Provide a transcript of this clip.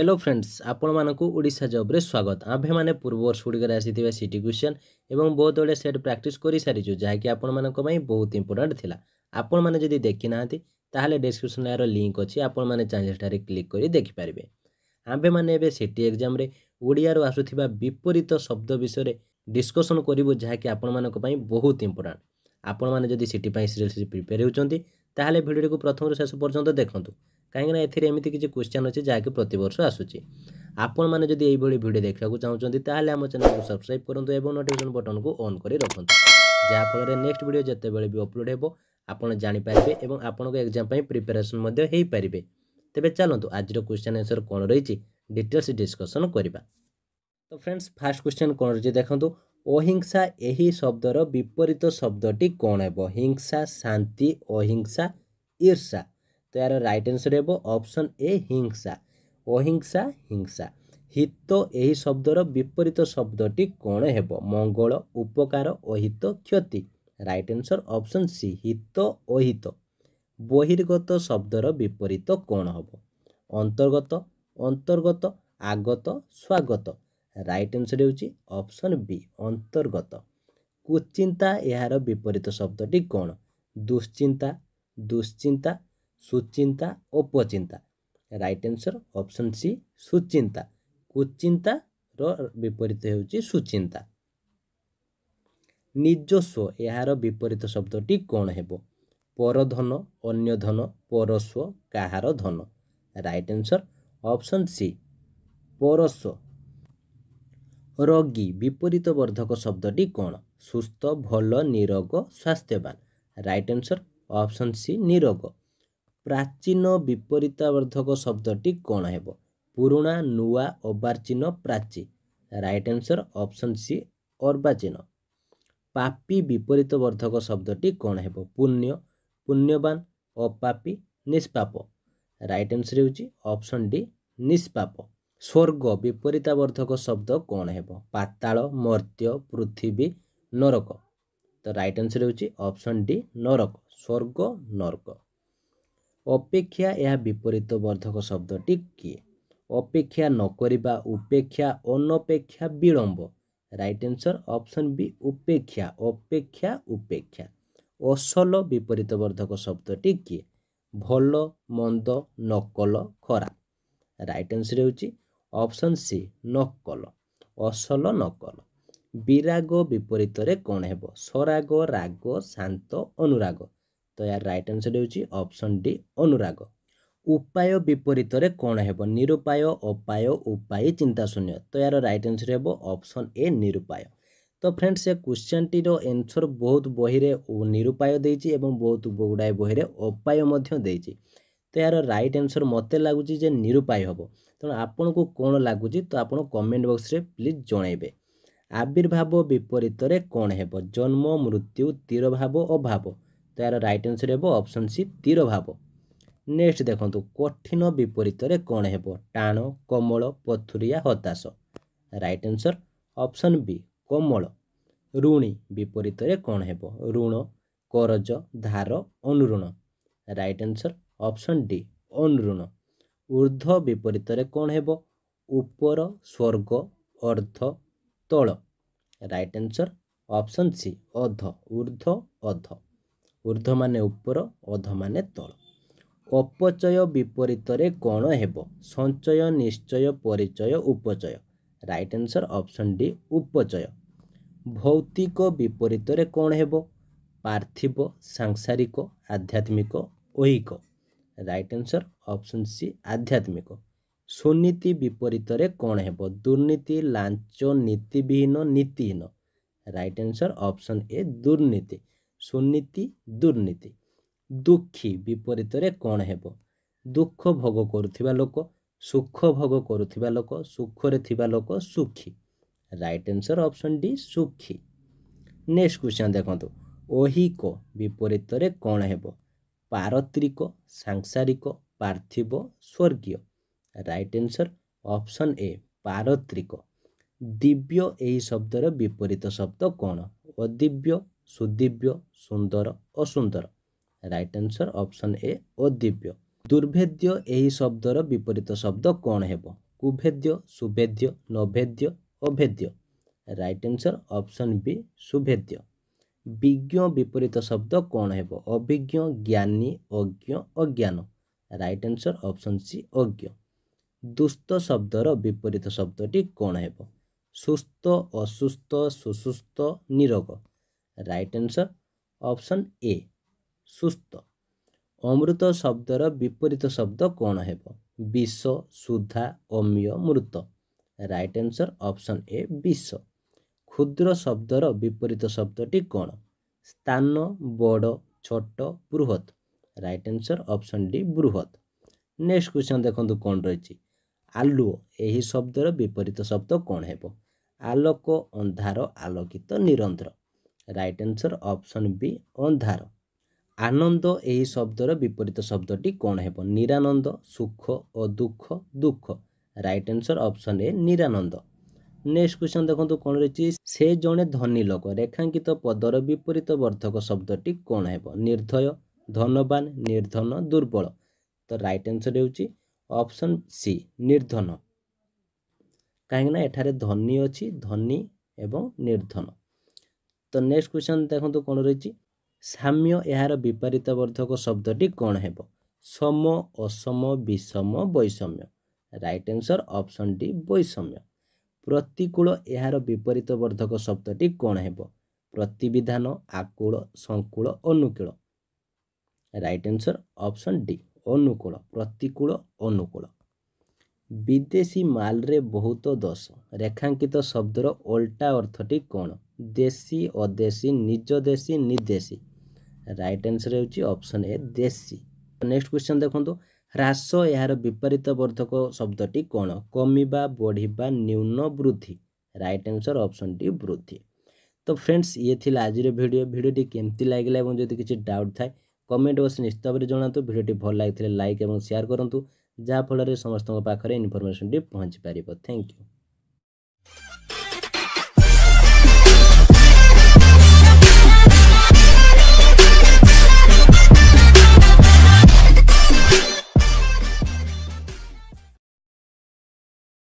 hello friends ଆପଣମାନଙ୍କୁ ଓଡ଼ିଶା ଜବ୍ରେ ସ୍ୱାଗତ ଆମ୍ଭେମାନେ ପୂର୍ବ ବର୍ଷଗୁଡ଼ିକରେ ଆସିଥିବା ସିଟି କ୍ୱେଶ୍ଚନ୍ ଏବଂ ବହୁତ ଗୁଡ଼ିଏ ସେଟ୍ ପ୍ରାକ୍ଟିସ୍ କରିସାରିଛୁ ଯାହାକି ଆପଣମାନଙ୍କ ପାଇଁ ବହୁତ ଇମ୍ପୋର୍ଟାଣ୍ଟ ଥିଲା ଆପଣମାନେ ଯଦି ଦେଖିନାହାନ୍ତି ତାହେଲେ ଡିସ୍କ୍ରିପ୍ସନ୍ରେ ଏହାର ଲିଙ୍କ୍ ଅଛି ଆପଣମାନେ ଚାଞ୍ଜେସ୍ଠାରେ କ୍ଲିକ୍ କରି ଦେଖିପାରିବେ ଆମ୍ଭେମାନେ ଏବେ ସିଟି ଏକ୍ଜାମ୍ରେ ଓଡ଼ିଆରୁ ଆସୁଥିବା ବିପରୀତ ଶବ୍ଦ ବିଷୟରେ ଡିସ୍କସନ୍ କରିବୁ ଯାହାକି ଆପଣମାନଙ୍କ ପାଇଁ ବହୁତ ଇମ୍ପୋର୍ଟାଣ୍ଟ ଆପଣମାନେ ଯଦି ସିଟି ପାଇଁ ସିରିୟସ୍ଲି ପ୍ରିପେୟାର ହେଉଛନ୍ତି ତାହେଲେ ଭିଡ଼ିଓଟିକୁ ପ୍ରଥମରୁ ଶେଷ ପର୍ଯ୍ୟନ୍ତ ଦେଖନ୍ତୁ କାହିଁକିନା ଏଥିରେ ଏମିତି କିଛି କ୍ୱେଶ୍ଚନ୍ ଅଛି ଯାହାକି ପ୍ରତିବର୍ଷ ଆସୁଛି ଆପଣମାନେ ଯଦି ଏଇଭଳି ଭିଡ଼ିଓ ଦେଖିବାକୁ ଚାହୁଁଛନ୍ତି ତାହେଲେ ଆମ ଚ୍ୟାନେଲକୁ ସବସ୍କ୍ରାଇବ୍ କରନ୍ତୁ ଏବଂ ନୋଟିଫିକେସନ୍ ବଟନକୁ ଅନ୍ କରି ରଖନ୍ତୁ ଯାହାଫଳରେ ନେକ୍ସଟ ଭିଡ଼ିଓ ଯେତେବେଳେ ବି ଅପଲୋଡ଼ ହେବ ଆପଣ ଜାଣିପାରିବେ ଏବଂ ଆପଣଙ୍କ ଏକ୍ଜାମ୍ ପାଇଁ ପ୍ରିପାରେସନ୍ ମଧ୍ୟ ହୋଇପାରିବେ ତେବେ ଚାଲନ୍ତୁ ଆଜିର କ୍ୱେଶ୍ଚନ୍ ଆନ୍ସର୍ କ'ଣ ରହିଛି ଡିଟେଲ୍ସ ଡିସ୍କସନ୍ କରିବା ତ ଫ୍ରେଣ୍ଡସ୍ ଫାର୍ଷ୍ଟ କ୍ୱେଶ୍ଚନ୍ କ'ଣ ରହିଛି ଦେଖନ୍ତୁ ଅହିଂସା ଏହି ଶବ୍ଦର ବିପରୀତ ଶବ୍ଦଟି କ'ଣ ହେବ ହିଂସା ଶାନ୍ତି ଅହିଂସା ଇର୍ଷା ତ ଏହାର ରାଇଟ୍ ଆନ୍ସର୍ ହେବ ଅପସନ୍ ଏ ହିଂସା ଅହିଂସା ହିଂସା ହିତ ଏହି ଶବ୍ଦର ବିପରୀତ ଶବ୍ଦଟି କ'ଣ ହେବ ମଙ୍ଗଳ ଉପକାର ଅହିତ କ୍ଷତି ରାଇଟ୍ ଆନ୍ସର୍ ଅପସନ୍ ସି ହିତ ଅହିତ ବହିର୍ଗତ ଶବ୍ଦର ବିପରୀତ କ'ଣ ହେବ ଅନ୍ତର୍ଗତ ଅନ୍ତର୍ଗତ ଆଗତ ସ୍ୱାଗତ ରାଇଟ୍ ଆନ୍ସର୍ ହେଉଛି ଅପସନ୍ ବି ଅନ୍ତର୍ଗତ କୁଚିନ୍ତା ଏହାର ବିପରୀତ ଶବ୍ଦଟି କ'ଣ ଦୁଶ୍ଚିନ୍ତା ଦୁଶ୍ଚିନ୍ତା সুচিন্তা ও প্রচিন্তা রাইট আনসর অপশন সি সুচিন্তা কুচিন্তার বিপরীত ହେଉଛି ସୁଚିନ୍ତା ନିଜସ୍ୱ ଏହାର ବିପରୀତ ଶବ୍ଦଟି କ'ଣ ହେବ ପରଧନ ଅନ୍ୟ ଧନ ପରସ୍ୱ କାହାର ଧନ ରାଇଟ୍ ଆନ୍ସର୍ ଅପସନ୍ ସି ପରସ୍ୱ ରୋଗୀ ବିପରୀତ ବର୍ଦ୍ଧକ ଶବ୍ଦଟି କ'ଣ ସୁସ୍ଥ ଭଲ ନିରୋଗ ସ୍ୱାସ୍ଥ୍ୟବାନ ରାଇଟ୍ ଆନ୍ସର୍ ଅପସନ୍ ସି ନିରୋଗ ପ୍ରାଚୀନ ବିପରୀତବର୍ଦ୍ଧକ ଶବ୍ଦଟି କ'ଣ ହେବ ପୁରୁଣା ନୂଆ ଅବାର୍ଚୀନ ପ୍ରାଚୀ ରାଇଟ୍ ଆନ୍ସର୍ ଅପସନ୍ ସି ଅର୍ବାଚୀନ ପାପି ବିପରୀତବର୍ଦ୍ଧକ ଶବ୍ଦଟି କ'ଣ ହେବ ପୁଣ୍ୟ ପୁଣ୍ୟବାନ ଅପାପି ନିଷ୍ପାପ ରାଇଟ୍ ଆନ୍ସର ହେଉଛି ଅପସନ୍ ଡି ନିଷ୍ପାପ ସ୍ୱର୍ଗ ବିପରୀତାବର୍ଦ୍ଧକ ଶବ୍ଦ କ'ଣ ହେବ ପାତାଳ ମର୍ତ୍ତ୍ୟ ପୃଥିବୀ ନରକ ତ ରାଇଟ୍ ଆନ୍ସର ହେଉଛି ଅପସନ୍ ଡି ନରକ ସ୍ୱର୍ଗ ନରକ ଅପେକ୍ଷା ଏହା ବିପରୀତ ବର୍ଦ୍ଧକ ଶବ୍ଦଟି କିଏ ଅପେକ୍ଷା ନ କରିବା ଉପେକ୍ଷା ଅନପେକ୍ଷା ବିଳମ୍ବ ରାଇଟ୍ ଆନ୍ସର ଅପସନ୍ ବି ଉପେକ୍ଷା ଅପେକ୍ଷା ଉପେକ୍ଷା ଅସଲ ବିପରୀତ ବର୍ଦ୍ଧକ ଶବ୍ଦଟି କିଏ ଭଲ ମନ୍ଦ ନକଲ ଖରାପ ରାଇଟ୍ ଆନ୍ସର ହେଉଛି ଅପସନ୍ ସି ନକଲ ଅସଲ ନକଲ ବିରାଗ ବିପରୀତରେ କ'ଣ ହେବ ସରାଗ ରାଗ ଶାନ୍ତ ଅନୁରାଗ ତ ଏହାର ରାଇଟ୍ ଆନ୍ସର୍ ହେଉଛି ଅପସନ୍ ଡି ଅନୁରାଗ ଉପାୟ ବିପରୀତରେ କ'ଣ ହେବ ନିରୁପାୟ ଅପାୟ ଉପାୟ ଚିନ୍ତାଶୂନ୍ୟ ତ ଏହାର ରାଇଟ୍ ଆନ୍ସର୍ ହେବ ଅପସନ୍ ଏ ନିରୁପାୟ ତ ଫ୍ରେଣ୍ଡସ୍ ସେ କ୍ୱେଶ୍ଚନ୍ଟିର ଏନ୍ସର୍ ବହୁତ ବହିରେ ନିରୁପାୟ ଦେଇଛି ଏବଂ ବହୁତ ଗୁଡ଼ାଏ ବହିରେ ଅପାୟ ମଧ୍ୟ ଦେଇଛି ତ ଏହାର ରାଇଟ୍ ଆନ୍ସର୍ ମୋତେ ଲାଗୁଛି ଯେ ନିରୁପାୟ ହେବ ତେଣୁ ଆପଣଙ୍କୁ କ'ଣ ଲାଗୁଛି ତ ଆପଣ କମେଣ୍ଟ ବକ୍ସରେ ପ୍ଲିଜ୍ ଜଣାଇବେ ଆବିର୍ଭାବ ବିପରୀତରେ କ'ଣ ହେବ ଜନ୍ମ ମୃତ୍ୟୁ ତୀରଭାବ ଅଭାବ ଏହାର ରାଇଟ୍ ଆନ୍ସର୍ ହେବ ଅପସନ୍ ସି ତୀର ଭାବ ନେକ୍ସଟ ଦେଖନ୍ତୁ କଠିନ ବିପରୀତରେ କ'ଣ ହେବ ଟାଣ କୋମଳ ପଥୁରିଆ ହତାଶ ରାଇଟ୍ ଆନ୍ସର୍ ଅପସନ୍ ବି କୋମଳ ଋଣୀ ବିପରୀତରେ କ'ଣ ହେବ ଋଣ କରଜ ଧାର ଅନୁଋଣ ରାଇଟ୍ ଆନ୍ସର୍ ଅପସନ୍ ଡି ଅନୁଋଣ ଉର୍ଦ୍ଧ୍ୱ ବିପରୀତରେ କ'ଣ ହେବ ଉପର ସ୍ୱର୍ଗ ଅର୍ଧ ତଳ ରାଇଟ୍ ଆନ୍ସର୍ ଅପସନ୍ ସି ଅଧ ଉର୍ଦ୍ଧ୍ୱ ଅଧ ଊର୍ଦ୍ଧ୍ୱମାନେ ଉପର ଅଧମାନେ ତଳ ଅପଚୟ ବିପରୀତରେ କ'ଣ ହେବ ସଞ୍ଚୟ ନିଶ୍ଚୟ ପରିଚୟ ଉପଚୟ ରାଇଟ୍ ଆନ୍ସର ଅପସନ୍ ଡି ଉପଚୟ ଭୌତିକ ବିପରୀତରେ କ'ଣ ହେବ ପାର୍ଥିବ ସାଂସାରିକ ଆଧ୍ୟାତ୍ମିକ ଐହିକ ରାଇଟ୍ ଆନ୍ସର ଅପସନ୍ ସି ଆଧ୍ୟାତ୍ମିକ ସୁନୀତି ବିପରୀତରେ କ'ଣ ହେବ ଦୁର୍ନୀତି ଲାଞ୍ଚ ନୀତିବିହୀନ ନୀତିହୀନ ରାଇଟ୍ ଆନ୍ସର ଅପସନ୍ ଏ ଦୁର୍ନୀତି ସୁନୀତି ଦୁର୍ନୀତି ଦୁଃଖୀ ବିପରୀତରେ କ'ଣ ହେବ ଦୁଃଖ ଭୋଗ କରୁଥିବା ଲୋକ ସୁଖ ଭୋଗ କରୁଥିବା ଲୋକ ସୁଖରେ ଥିବା ଲୋକ ସୁଖୀ ରାଇଟ୍ ଆନ୍ସର ଅପସନ୍ ଡି ସୁଖୀ ନେକ୍ସଟ କ୍ୱେଶ୍ଚନ୍ ଦେଖନ୍ତୁ ଅହିକ ବିପରୀତରେ କ'ଣ ହେବ ପାରତ୍ରିକ ସାଂସାରିକ ପାର୍ଥିବ ସ୍ୱର୍ଗୀୟ ରାଇଟ୍ ଆନ୍ସର ଅପସନ୍ ଏ ପାରତ୍ରିକ ଦିବ୍ୟ ଏହି ଶବ୍ଦର ବିପରୀତ ଶବ୍ଦ କ'ଣ ଅଦିବ୍ୟ ସୁଦିବ୍ୟ ସୁନ୍ଦର ଅସୁନ୍ଦର ରାଇଟ୍ ଆନ୍ସର ଅପସନ୍ ଏ ଅଦିବ୍ୟ ଦୁର୍ଭେଦ୍ୟ ଏହି ଶବ୍ଦର ବିପରୀତ ଶବ୍ଦ କ'ଣ ହେବ କୁଭେଦ୍ୟ ସୁଭେଦ୍ୟ ନଭେଦ୍ୟ ଅଭେଦ୍ୟ ରାଇଟ୍ ଆନ୍ସର ଅପସନ୍ ବି ସୁଭେଦ୍ୟ ବିଜ୍ଞ ବିପରୀତ ଶବ୍ଦ କ'ଣ ହେବ ଅଭିଜ୍ଞ ଜ୍ଞାନୀ ଅଜ୍ଞ ଅଜ୍ଞାନ ରାଇଟ୍ ଆନ୍ସର ଅପସନ୍ ସି ଅଜ୍ଞ ଦୁସ୍ଥ ଶବ୍ଦର ବିପରୀତ ଶବ୍ଦଟି କ'ଣ ହେବ ସୁସ୍ଥ ଅସୁସ୍ଥ ସୁସୁସ୍ଥ ନିରୋଗ ରାଇଟ୍ ଆନ୍ସର ଅପସନ୍ ଏ ସୁସ୍ଥ ଅମୃତ ଶବ୍ଦର ବିପରୀତ ଶବ୍ଦ କ'ଣ ହେବ ବିଷ ସୁଧା ଅମୀୟ ମୃତ ରାଇଟ୍ ଆନ୍ସର ଅପସନ୍ ଏ ବିଷ କ୍ଷୁଦ୍ର ଶବ୍ଦର ବିପରୀତ ଶବ୍ଦଟି କ'ଣ ସ୍ଥାନ ବଡ଼ ଛୋଟ ବୃହତ୍ ରାଇଟ୍ ଆନ୍ସର ଅପସନ୍ ଡି ବୃହତ୍ ନେକ୍ସଟ କ୍ୱେଶ୍ଚନ୍ ଦେଖନ୍ତୁ କ'ଣ ରହିଛି ଆଲୁଅ ଏହି ଶବ୍ଦର ବିପରୀତ ଶବ୍ଦ କ'ଣ ହେବ ଆଲୋକ ଅନ୍ଧାର ଆଲୋକିତ ନିରନ୍ତର রাইট আনসর অপশন বি ଅନ୍ଧାର ଆନନ୍ଦ ଏହି ଶବ୍ଦର ବିପରୀତ ଶବ୍ଦଟି କ'ଣ ହେବ ନିରାନନ୍ଦ ସୁଖ ଓ ଦୁଃଖ ଦୁଃଖ ରାଇଟ୍ ଆନ୍ସର୍ ଅପସନ୍ ଏ ନିରାନନ୍ଦ ନେକ୍ସଟ କ୍ୱେଶ୍ଚନ୍ ଦେଖନ୍ତୁ କ'ଣ ରହିଛି ସେ ଜଣେ ଧନୀ ଲୋକ ରେଖାଙ୍କିତ ପଦର ବିପରୀତ ବର୍ଦ୍ଧକ ଶବ୍ଦଟି କ'ଣ ହେବ ନିର୍ଦ୍ଧୟ ଧନବାନ ନିର୍ଦ୍ଧନ ଦୁର୍ବଳ ତ ରାଇଟ୍ ଆନ୍ସର୍ ହେଉଛି ଅପସନ୍ ସି ନିର୍ଦ୍ଧନ କାହିଁକିନା ଏଠାରେ ଧନୀ ଅଛି ଧନୀ ଏବଂ ନିର୍ଦ୍ଧନ ତ ନେକ୍ସଟ କ୍ୱେଶ୍ଚନ୍ ଦେଖନ୍ତୁ କ'ଣ ରହିଛି ସାମ୍ୟ ଏହାର ବିପରୀତ ବର୍ଦ୍ଧକ ଶବ୍ଦଟି କ'ଣ ହେବ ସମ ଅସମ ବିଷମ ବୈଷମ୍ୟ ରାଇଟ୍ ଆନ୍ସର୍ ଅପସନ୍ ଡି ବୈଷମ୍ୟ ପ୍ରତିକୂଳ ଏହାର ବିପରୀତ ବର୍ଦ୍ଧକ ଶବ୍ଦଟି କ'ଣ ହେବ ପ୍ରତିବିଧାନ ଆକୁଳ ସଙ୍କୁଳ ଅନୁକୂଳ ରାଇଟ୍ ଆନ୍ସର୍ ଅପସନ୍ ଡି ଅନୁକୂଳ ପ୍ରତିକୂଳ ଅନୁକୂଳ ବିଦେଶୀ ମାଲରେ ବହୁତ ଦୋଷ ରେଖାଙ୍କିତ ଶବ୍ଦର ଓଲଟା ଅର୍ଥଟି କ'ଣ ଦେଶୀ ଅଦେଶୀ ନିଜ ଦେଶୀ ନିଦେଶୀ ରାଇଟ୍ ଆନ୍ସର୍ ହେଉଛି ଅପସନ୍ ଏ ଦେଶୀ ନେକ୍ସଟ କ୍ୱେଶ୍ଚନ୍ ଦେଖନ୍ତୁ ହ୍ରାସ ଏହାର ବିପରୀତ ବର୍ଦ୍ଧକ ଶବ୍ଦଟି କ'ଣ କମିବା ବଢ଼ିବା ନ୍ୟୁନ ବୃଦ୍ଧି ରାଇଟ୍ ଆନ୍ସର୍ ଅପସନ୍ ଟି ବୃଦ୍ଧି ତ ଫ୍ରେଣ୍ଡସ୍ ଇଏ ଥିଲା ଆଜିର ଭିଡ଼ିଓ ଭିଡ଼ିଓଟି କେମିତି ଲାଗିଲା ଏବଂ ଯଦି କିଛି ଡାଉଟ୍ ଥାଏ କମେଣ୍ଟ ବକ୍ସ ନିଶ୍ଚିତ ଭାବରେ ଜଣାନ୍ତୁ ଭିଡ଼ିଓଟି ଭଲ ଲାଗିଥିଲେ ଲାଇକ୍ ଏବଂ ସେୟାର କରନ୍ତୁ ଯାହାଫଳରେ ସମସ୍ତଙ୍କ ପାଖରେ ଇନଫର୍ମେସନ୍ଟି ପହଞ୍ଚିପାରିବ ଥ୍ୟାଙ୍କ ୟୁ